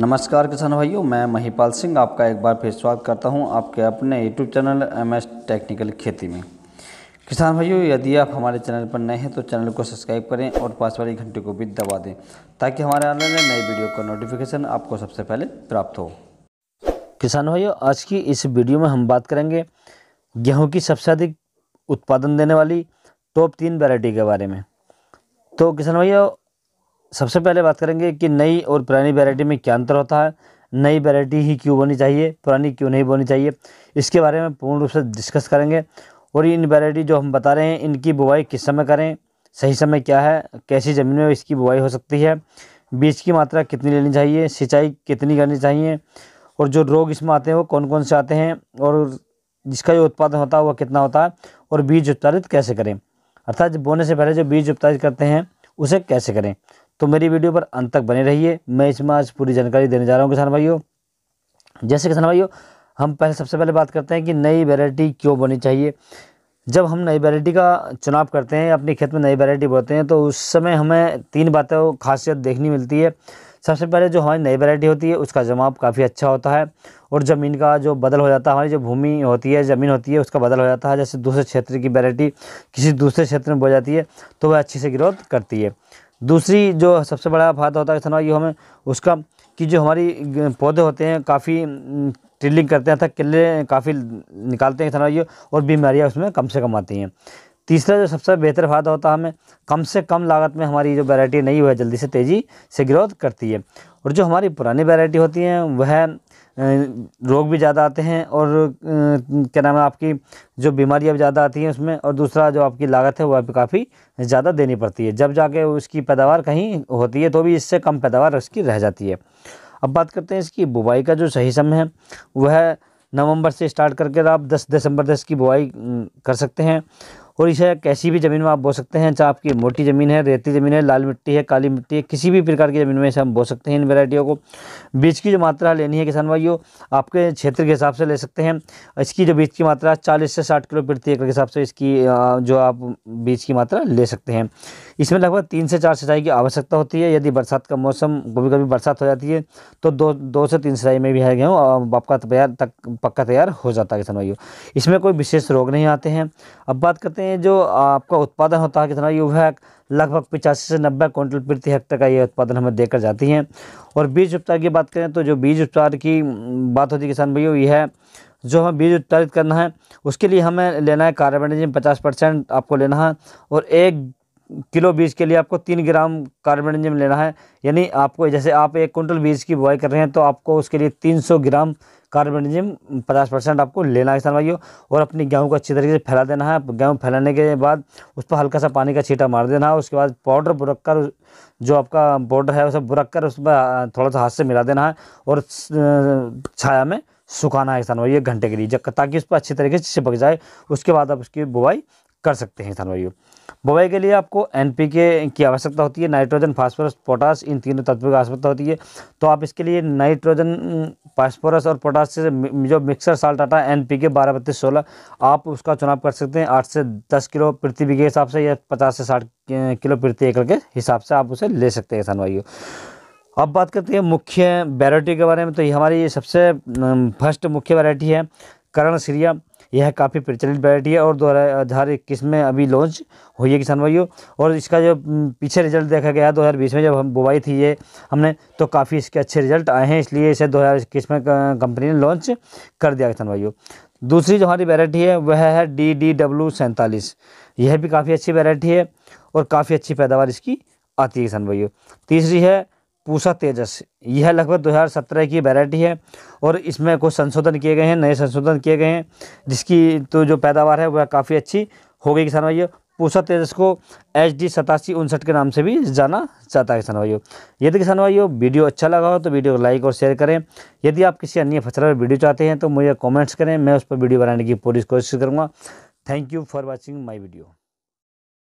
नमस्कार किसान भाइयों मैं महिपाल सिंह आपका एक बार फिर स्वागत करता हूं आपके अपने YouTube channel M S technical खेती में किसान भाइयों यदि आप हमारे चैनल पर नए हैं तो चैनल को सब्सक्राइब करें और पास वाली घंटे को भी दबा दें ताकि हमारे आने वाले नए वीडियो का नोटिफिकेशन आपको सबसे पहले प्राप्त हो किसान भाइयों आज की इस वीडियो में हम बात करेंगे गेहूँ की सबसे अधिक उत्पादन देने वाली टॉप तीन वेराइटी के बारे में तो किसान भाइयों सबसे पहले बात करेंगे कि नई और पुरानी वेराइटी में क्या अंतर होता है नई वेराइटी ही क्यों बोनी चाहिए पुरानी क्यों नहीं बोनी चाहिए इसके बारे में पूर्ण रूप से डिस्कस करेंगे और इन वेराइटी जो हम बता रहे हैं इनकी बुआई किस समय करें सही समय क्या है कैसी ज़मीन में इसकी बुआई हो सकती है बीज की मात्रा कितनी लेनी चाहिए सिंचाई कितनी करनी चाहिए और जो रोग इसमें आते हैं वो कौन कौन से आते हैं और जिसका जो उत्पादन होता है वह कितना होता है और बीज उत्पादित कैसे करें अर्थात बोने से पहले जो बीज उत्पादित करते हैं उसे कैसे करें तो मेरी वीडियो पर अंत तक बने रहिए मैं इसमें आज पूरी जानकारी देने जा रहा हूँ किसान भाइयों जैसे किसान भाइयों हम पहले सबसे पहले बात करते हैं कि नई वेराइटी क्यों बनी चाहिए जब हम नई वेराइटी का चुनाव करते हैं अपने खेत में नई वेराइटी बोते हैं तो उस समय हमें तीन बातें खासियत देखनी मिलती है सबसे पहले जो हमारी नई वेराइटी होती है उसका जमाव काफ़ी अच्छा होता है और ज़मीन का जो बदल हो जाता है हमारी जो भूमि होती है ज़मीन होती है उसका बदल हो जाता है जैसे दूसरे क्षेत्र की वेराइटी किसी दूसरे क्षेत्र में बो जाती है तो वह अच्छी से ग्रोथ करती है दूसरी जो सबसे बड़ा फायदा होता है इथेनॉल ये हमें उसका कि जो हमारी पौधे होते हैं काफ़ी ट्रिलिंग करते हैं अर्थात किले काफ़ी निकालते हैं इथेनॉल और बीमारियाँ उसमें कम से कम आती हैं तीसरा जो सबसे बेहतर फ़ायदा होता है हमें कम से कम लागत में हमारी जो वैरायटी नई हुई है जल्दी से तेज़ी से ग्रोथ करती है और जो हमारी पुरानी वैरायटी होती है वह रोग भी ज़्यादा आते हैं और क्या नाम है आपकी जो बीमारियाँ ज़्यादा आती हैं उसमें और दूसरा जो आपकी लागत है वह भी काफ़ी ज़्यादा देनी पड़ती है जब जाके उसकी पैदावार कहीं होती है तो भी इससे कम पैदावार उसकी रह जाती है अब बात करते हैं इसकी बुवाई का जो सही समय है वह नवंबर से स्टार्ट करके आप 10 दिसंबर तक इसकी बुआई कर सकते हैं और इसे कैसी भी ज़मीन में आप बो सकते हैं चाहे आपकी मोटी ज़मीन है रेती ज़मीन है लाल मिट्टी है काली मिट्टी है किसी भी प्रकार की ज़मीन में इसे हम बो सकते हैं इन वेराइटियों को बीज की जो मात्रा लेनी है किसान भाइयों आपके क्षेत्र के हिसाब से ले सकते हैं इसकी जो बीज की मात्रा चालीस से साठ किलो प्रति एकड़ के हिसाब से इसकी जो आप बीज की मात्रा ले सकते हैं इसमें लगभग तीन से चार सिंचाई की आवश्यकता होती है यदि बरसात का मौसम कभी कभी बरसात हो जाती है तो दो दो से तीन सिंचाई में भी है गेहूँ आपका तैयार तक पक्का तैयार हो जाता है किसान भाइयों इसमें कोई विशेष रोग नहीं आते हैं अब बात करते हैं हैं जो आपका उत्पादन होता है कितना यह लगभग पिचासी से नब्बे क्विंटल प्रति हेक्टेयर का ये उत्पादन हमें देकर जाती हैं और बीज उपचार की बात करें तो जो बीज उपचार की बात होती है किसान भाइयों ये है जो हमें बीज उत्पादित करना है उसके लिए हमें लेना है कार्बनिजियम पचास परसेंट आपको लेना है और एक किलो बीज के लिए आपको तीन ग्राम कार्बनिजियम लेना है यानी आपको जैसे आप एक कुंटल बीज की बुआई कर रहे हैं तो आपको उसके लिए तीन ग्राम कार्बनजियम पचास परसेंट आपको लेना है किसान भाइयों और अपनी गेहूँ को अच्छी तरीके से फैला देना है गेहूँ फैलाने के बाद उस पर हल्का सा पानी का छीटा मार देना है उसके बाद पाउडर बुरक कर जो आपका पाउडर है उसे बुरक कर उसमें थोड़ा सा हाथ से मिला देना है और छाया में सुखाना है किसान भाई एक घंटे के लिए जब ताकि उस पर अच्छी तरीके से चिपक जाए उसके बाद आप उसकी बुआई कर सकते हैं किसान भाइयों बुवाई के लिए आपको एनपीके की आवश्यकता होती है नाइट्रोजन फास्फोरस पोटास इन तीनों तत्वों की आवश्यकता होती है तो आप इसके लिए नाइट्रोजन फास्फोरस और पोटास से जो mixer salt Tata N P K बारह बत्तीस सोलह आप उसका चुनाव कर सकते हैं आठ से दस किलो प्रति बीघे हिसाब से या पचास से साठ किलो प्रति एकड़ के हिसाब से आप उसे ले सकते हैं किसान भाइयों अब बात करते हैं मुख्य वेराइटी के बारे में तो ये हमारी सबसे फर्स्ट मुख्य वेराइटी है करण सीरिया यह काफ़ी प्रचलित वैरायटी है और दो हज़ार इक्कीस में अभी लॉन्च हुई है किसान भाइयों और इसका जो पीछे रिजल्ट देखा गया दो हज़ार बीस में जब हम बुवाई थी ये हमने तो काफ़ी इसके अच्छे रिजल्ट आए हैं इसलिए इसे दो हज़ार इक्कीस में कंपनी ने लॉन्च कर दिया किसान भाइयों दूसरी जो हमारी वैरायटी है वह है डी डी डब्ल्यू सैंतालीस यह भी काफ़ी अच्छी वैरायटी है और काफ़ी अच्छी पैदावार इसकी आती है किसान भाइयों तीसरी है पूसा तेजस यह लगभग 2017 की वैरायटी है और इसमें कुछ संशोधन किए गए हैं नए संशोधन किए गए हैं जिसकी तो जो पैदावार है वह काफ़ी अच्छी हो गई किसान भाइयों पूसा तेजस को एच डी सतासी उनसठ के नाम से भी जाना जाता है किसान भाइयों यदि किसान भाइयों वीडियो अच्छा लगा हो तो वीडियो को लाइक और शेयर करें यदि आप किसी अन्य फसल पर वीडियो चाहते हैं तो मुझे कॉमेंट्स करें मैं उस पर वीडियो बनाने की पूरी कोशिश करूँगा thank you for watching my video